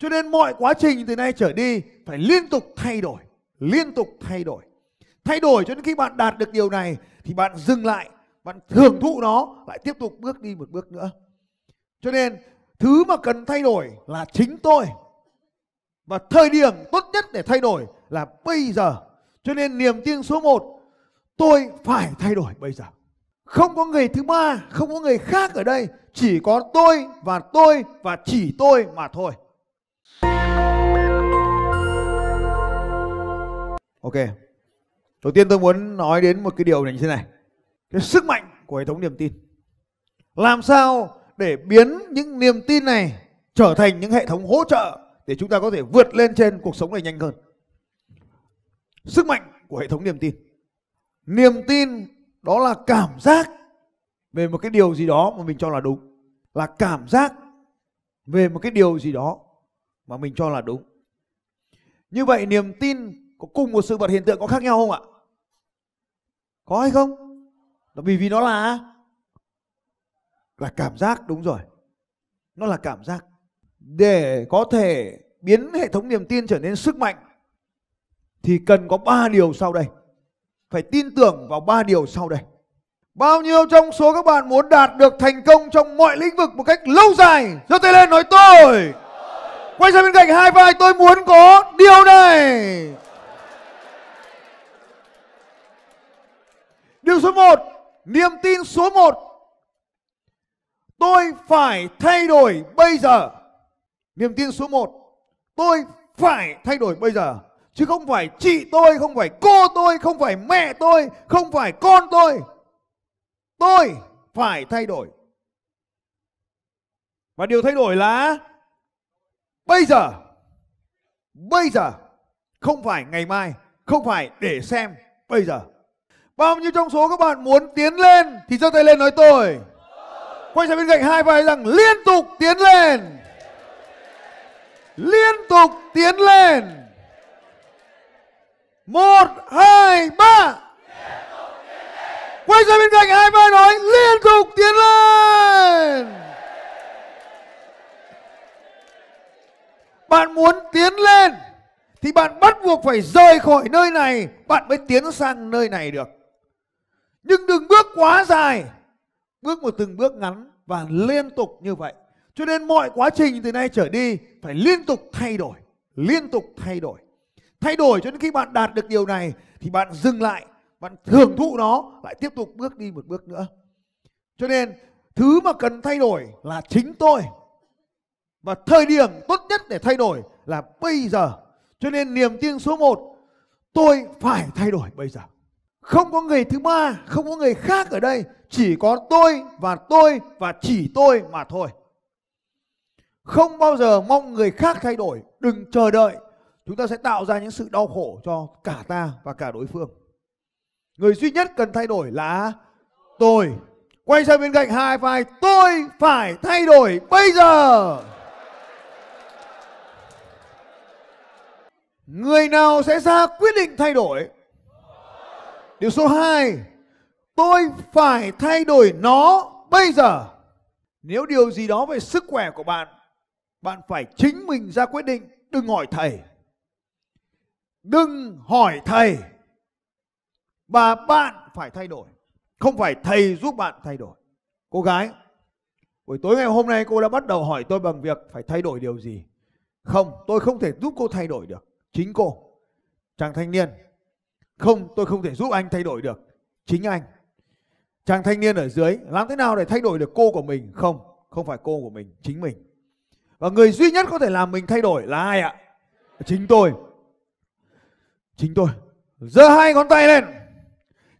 Cho nên mọi quá trình từ nay trở đi phải liên tục thay đổi, liên tục thay đổi. Thay đổi cho đến khi bạn đạt được điều này thì bạn dừng lại, bạn thưởng thụ nó, lại tiếp tục bước đi một bước nữa. Cho nên thứ mà cần thay đổi là chính tôi. Và thời điểm tốt nhất để thay đổi là bây giờ. Cho nên niềm tin số 1 tôi phải thay đổi bây giờ. Không có người thứ ba, không có người khác ở đây, chỉ có tôi và tôi và chỉ tôi mà thôi. Ok. Đầu tiên tôi muốn nói đến một cái điều này như thế này. Cái sức mạnh của hệ thống niềm tin. Làm sao để biến những niềm tin này trở thành những hệ thống hỗ trợ để chúng ta có thể vượt lên trên cuộc sống này nhanh hơn. Sức mạnh của hệ thống niềm tin. Niềm tin đó là cảm giác về một cái điều gì đó mà mình cho là đúng, là cảm giác về một cái điều gì đó mà mình cho là đúng. Như vậy niềm tin có cùng một sự vật hiện tượng có khác nhau không ạ có hay không là vì vì nó là là cảm giác đúng rồi nó là cảm giác để có thể biến hệ thống niềm tin trở nên sức mạnh thì cần có ba điều sau đây phải tin tưởng vào ba điều sau đây bao nhiêu trong số các bạn muốn đạt được thành công trong mọi lĩnh vực một cách lâu dài giơ tay lên nói tôi quay sang bên cạnh hai vai tôi muốn có điều này Điều số 1, niềm tin số 1. Tôi phải thay đổi bây giờ. Niềm tin số 1, tôi phải thay đổi bây giờ. Chứ không phải chị tôi, không phải cô tôi, không phải mẹ tôi, không phải con tôi. Tôi phải thay đổi. Và điều thay đổi là bây giờ. Bây giờ. Không phải ngày mai. Không phải để xem bây giờ. Bao nhiêu trong số các bạn muốn tiến lên thì giơ tay lên nói tôi. Quay sang bên cạnh hai vai rằng liên tục tiến lên. Liên tục tiến lên. Một, hai, ba. Quay sang bên cạnh hai vai nói liên tục tiến lên. Bạn muốn tiến lên thì bạn bắt buộc phải rời khỏi nơi này, bạn mới tiến sang nơi này được nhưng đừng bước quá dài bước một từng bước ngắn và liên tục như vậy cho nên mọi quá trình từ nay trở đi phải liên tục thay đổi liên tục thay đổi thay đổi cho đến khi bạn đạt được điều này thì bạn dừng lại bạn thưởng thụ nó lại tiếp tục bước đi một bước nữa cho nên thứ mà cần thay đổi là chính tôi và thời điểm tốt nhất để thay đổi là bây giờ cho nên niềm tin số 1 tôi phải thay đổi bây giờ không có người thứ ba, không có người khác ở đây, chỉ có tôi và tôi và chỉ tôi mà thôi. Không bao giờ mong người khác thay đổi, đừng chờ đợi. Chúng ta sẽ tạo ra những sự đau khổ cho cả ta và cả đối phương. Người duy nhất cần thay đổi là tôi. Quay sang bên cạnh hai vai, tôi phải thay đổi bây giờ. Người nào sẽ ra quyết định thay đổi Điều số 2, tôi phải thay đổi nó bây giờ. Nếu điều gì đó về sức khỏe của bạn, bạn phải chính mình ra quyết định, đừng hỏi thầy. Đừng hỏi thầy. Và bạn phải thay đổi, không phải thầy giúp bạn thay đổi. Cô gái, buổi tối ngày hôm nay cô đã bắt đầu hỏi tôi bằng việc phải thay đổi điều gì. Không, tôi không thể giúp cô thay đổi được, chính cô. Chàng thanh niên, không, tôi không thể giúp anh thay đổi được. Chính anh. Chàng thanh niên ở dưới làm thế nào để thay đổi được cô của mình? Không, không phải cô của mình, chính mình. Và người duy nhất có thể làm mình thay đổi là ai ạ? Chính tôi. Chính tôi. Giơ hai ngón tay lên.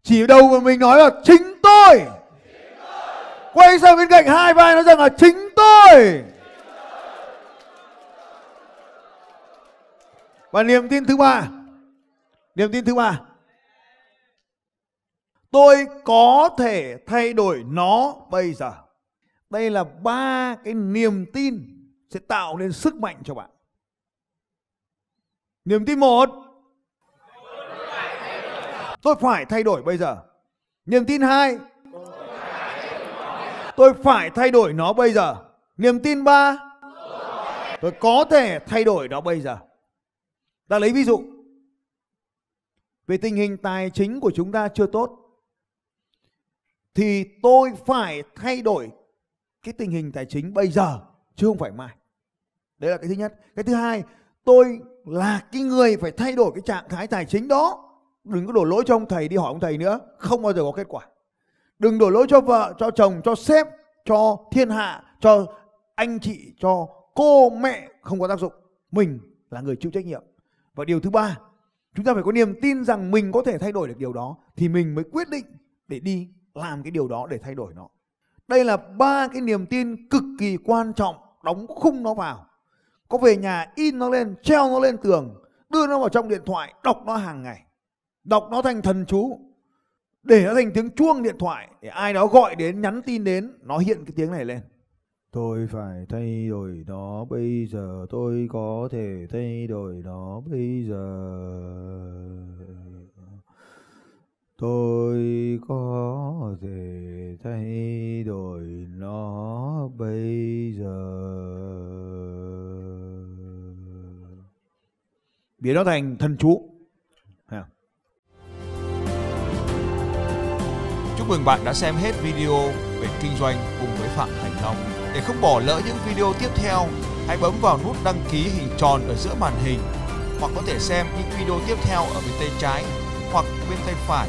Chỉ đầu của mình nói là chính tôi. Chính tôi. Quay sang bên cạnh hai vai nói rằng là chính tôi. Chính tôi. Và niềm tin thứ ba. Niềm tin thứ ba tôi có thể thay đổi nó bây giờ đây là ba cái niềm tin sẽ tạo nên sức mạnh cho bạn niềm tin một tôi phải thay đổi bây giờ niềm tin hai tôi phải thay đổi nó bây giờ niềm tin ba tôi có thể thay đổi nó bây giờ ta lấy ví dụ về tình hình tài chính của chúng ta chưa tốt thì tôi phải thay đổi cái tình hình tài chính bây giờ chứ không phải mai. Đấy là cái thứ nhất. Cái thứ hai, tôi là cái người phải thay đổi cái trạng thái tài chính đó. Đừng có đổ lỗi cho ông thầy đi hỏi ông thầy nữa, không bao giờ có kết quả. Đừng đổ lỗi cho vợ, cho chồng, cho sếp, cho thiên hạ, cho anh chị, cho cô mẹ không có tác dụng. Mình là người chịu trách nhiệm. Và điều thứ ba, chúng ta phải có niềm tin rằng mình có thể thay đổi được điều đó thì mình mới quyết định để đi làm cái điều đó để thay đổi nó đây là ba cái niềm tin cực kỳ quan trọng đóng khung nó vào có về nhà in nó lên treo nó lên tường đưa nó vào trong điện thoại đọc nó hàng ngày đọc nó thành thần chú để nó thành tiếng chuông điện thoại để ai đó gọi đến nhắn tin đến nó hiện cái tiếng này lên tôi phải thay đổi nó bây giờ tôi có thể thay đổi nó bây giờ tôi có thể thay đổi nó bây giờ biến nó thành thần chú Chúc mừng bạn đã xem hết video về kinh doanh cùng với Phạm Thành Long. Để không bỏ lỡ những video tiếp theo, hãy bấm vào nút đăng ký hình tròn ở giữa màn hình hoặc có thể xem những video tiếp theo ở bên tay trái hoặc bên tay phải